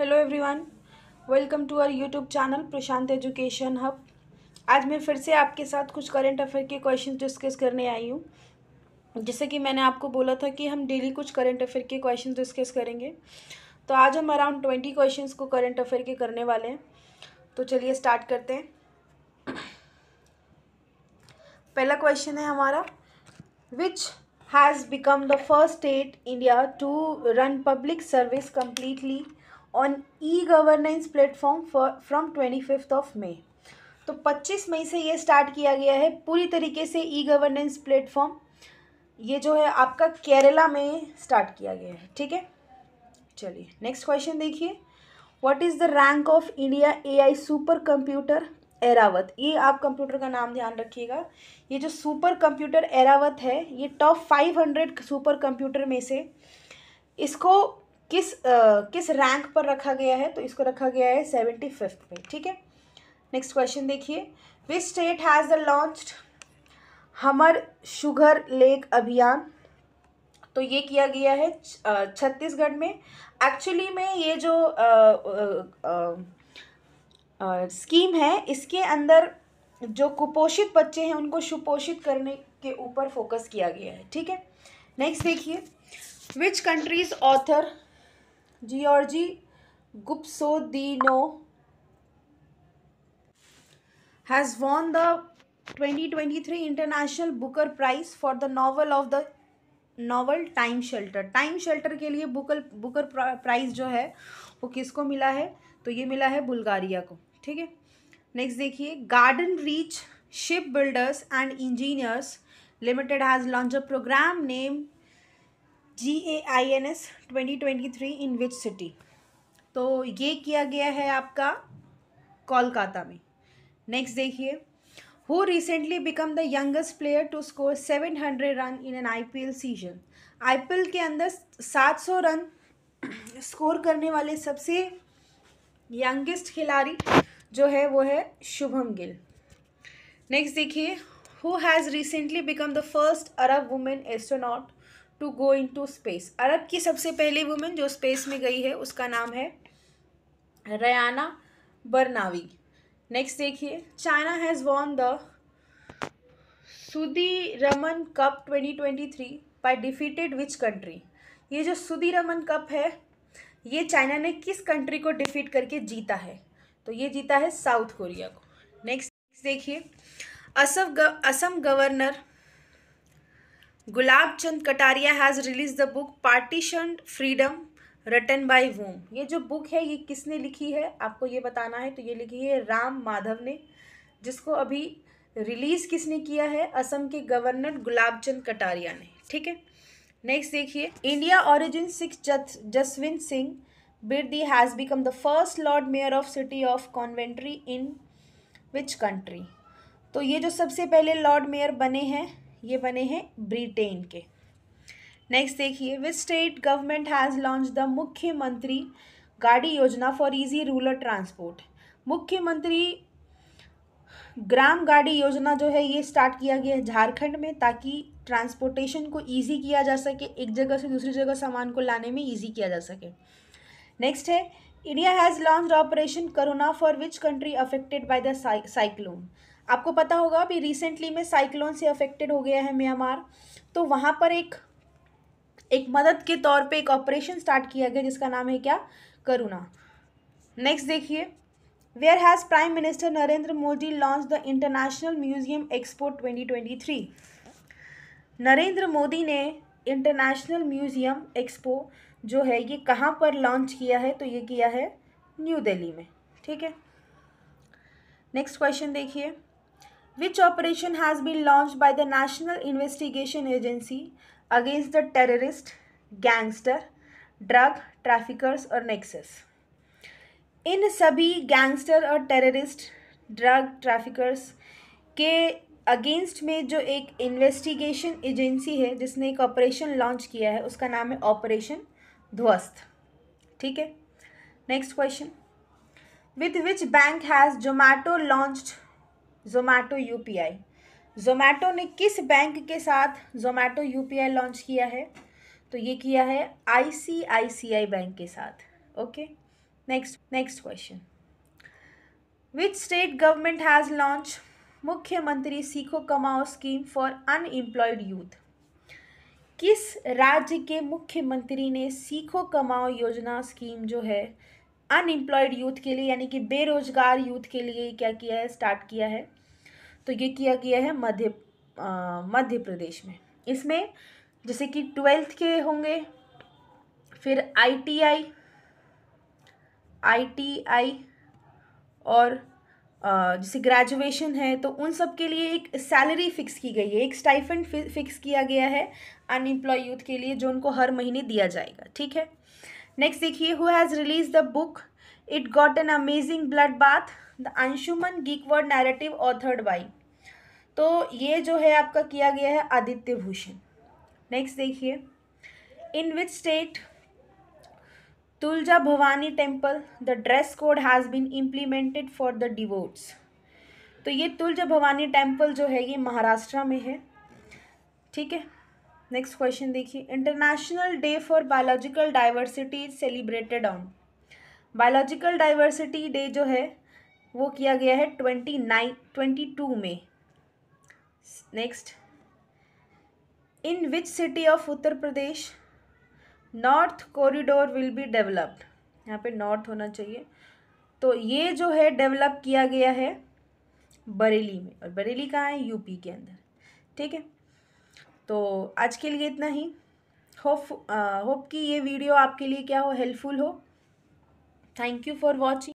Hello everyone welcome to our YouTube channel Prashant education hub आज मैं फिर से आपके साथ कुछ करंट अफेयर के क्वेश्चन डिस्कस करने आई हूँ जैसे कि मैंने आपको बोला था कि हम डेली कुछ करंट अफेयर के क्वेश्चन डिस्कस करेंगे तो आज हम अराउंड ट्वेंटी क्वेश्चन को करंट अफेयर के करने वाले हैं तो चलिए स्टार्ट करते हैं पहला क्वेश्चन है हमारा which has become the first state India to run public service completely on e governance platform from twenty fifth of May तो 25 मई से ये स्टार्ट किया गया है पूरी तरीके से ई गवर्नेंस प्लेटफॉर्म ये जो है आपका केरला में स्टार्ट किया गया है ठीक है चलिए नेक्स्ट क्वेश्चन देखिए what is the rank of India AI super computer Airawat ये आप कंप्यूटर का नाम ध्यान रखिएगा ये जो सुपर कंप्यूटर एरावत है ये top five hundred super computer में से इसको किस आ, किस रैंक पर रखा गया है तो इसको रखा गया है सेवेंटी फिफ्थ में ठीक है नेक्स्ट क्वेश्चन देखिए which state has the launch हमर शुगर लेक अभियान तो ये किया गया है छत्तीसगढ़ में एक्चुअली में ये जो स्कीम है इसके अंदर जो कुपोषित बच्चे हैं उनको सुपोषित करने के ऊपर फोकस किया गया है ठीक है नेक्स्ट देखिए which countries author Georgi Gospodinov has won the 2023 international Booker prize for the novel of the novel time shelter time shelter के लिए बुकल बुकर प्राइज जो है वो किसको मिला है तो ये मिला है बुल्गारिया को ठीक है नेक्स्ट देखिए garden reach ship builders and engineers limited has launch a program name G A I N S twenty twenty three in which city तो ये किया गया है आपका कोलकाता में नेक्स्ट देखिए who recently become the youngest player to score seven hundred run in an I P L season I P L के अंदर सात सौ रन स्कोर करने वाले सबसे यंगेस्ट खिलाड़ी जो है वो है शुभम गिल नेक्स्ट देखिए who has recently become the first Arab women astronaut to go in to space Arab की सबसे पहली वुमेन जो स्पेस में गई है उसका नाम है रयाना बरनावी नेक्स्ट देखिए China has won the Sudirman cup 2023 by defeated which country ये जो सुदी रमन कप है ये चाइना ने किस कंट्री को डिफीट करके जीता है तो ये जीता है साउथ कोरिया को नेक्स्ट देखिए Assam Assam governor Gulab Chand Kataria has release the book partition freedom written by whom ये जो बुक है ये किसने लिखी है आपको ये बताना है तो ये लिखी है राम माधव ने जिसको अभी रिलीज़ किसने किया है असम के गवर्नर गुलाब चंद कटारिया ने ठीक है नेक्स्ट देखिए India origin Sikh Jaswinder Singh Birdi has become the first lord mayor of city of Coventry in which country तो ये जो सबसे पहले लॉर्ड मेयर बने हैं ये बने हैं ब्रिटेन के नेक्स्ट देखिए which state government has launch the मुख्यमंत्री गाड़ी योजना फॉर इजी रूरल ट्रांसपोर्ट मुख्यमंत्री ग्राम गाड़ी योजना जो है ये स्टार्ट किया गया है झारखंड में ताकि ट्रांसपोर्टेशन को इजी किया जा सके एक जगह से दूसरी जगह सामान को लाने में इजी किया जा सके नेक्स्ट है India has launch operation Karuna for which country affected by the cyclone आपको पता होगा अभी रिसेंटली में साइक्लोन से अफेक्टेड हो गया है म्यांमार तो वहाँ पर एक एक मदद के तौर पे एक ऑपरेशन स्टार्ट किया गया जिसका नाम है क्या करुणा नेक्स्ट देखिए where has prime minister Narendra Modi launch the international museum expo 2023 Narendra Modi ने इंटरनेशनल म्यूजियम एक्सपो जो है ये कहाँ पर लॉन्च किया है तो ये किया है न्यू दिल्ली में ठीक है नेक्स्ट क्वेश्चन देखिए which operation has been launched by the National Investigation Agency against the terrorist, gangster, drug traffickers or nexus? इन सभी गैंगस्टर और टेररिस्ट ड्रग ट्रैफिकर्स के अगेंस्ट में जो एक इन्वेस्टिगेशन एजेंसी है जिसने एक ऑपरेशन लॉन्च किया है उसका नाम है ऑपरेशन ध्वस्त ठीक है next question with which bank has Zomato launched P I Zomato ने किस बैंक के साथ पी आई लॉन्च किया है तो ये किया है आई बैंक के साथ okay next next question which state government has launch मुख्यमंत्री सीखो कमाओ स्कीम फॉर अनएम्प्लॉयड यूथ किस राज्य के मुख्यमंत्री ने सीखो कमाओ योजना स्कीम जो है अनएम्प्लॉयड यूथ के लिए यानी कि बेरोजगार यूथ के लिए क्या किया है स्टार्ट किया है तो ये किया गया है मध्य मध्य प्रदेश में इसमें जैसे कि ट्वेल्थ के होंगे फिर आईटीआई आईटीआई और जैसे ग्रेजुएशन है तो उन सब के लिए एक सैलरी फिक्स की गई है एक स्टाइफेंड फिक्स किया गया है अनएम्प्लॉय यूथ के लिए जो उनको हर महीने दिया जाएगा ठीक है नेक्स्ट देखिए who has release the book it got an amazing blood bath the Anshuman Gaekwad narrative authored by तो ये जो है आपका किया गया है आदित्य भूषण नेक्स्ट देखिए in which state Tulja Bhavani temple the dress code has been implemented for the devotees तो ये तुलजा भवानी टेम्पल जो है ये महाराष्ट्र में है ठीक है नेक्स्ट क्वेश्चन देखिए international day for biological diversity is celebrated on biological diversity day जो है वो किया गया है ट्वेंटी नाइन ट्वेंटी टू में next in which city of Uttar Pradesh north corridor will be developed यहाँ पे नॉर्थ होना चाहिए तो ये जो है डेवलप किया गया है बरेली में और बरेली कहाँ है यूपी के अंदर ठीक है तो आज के लिए इतना ही होप होप uh, कि ये वीडियो आपके लिए क्या हो हेल्पफुल हो थैंक यू फॉर वॉचिंग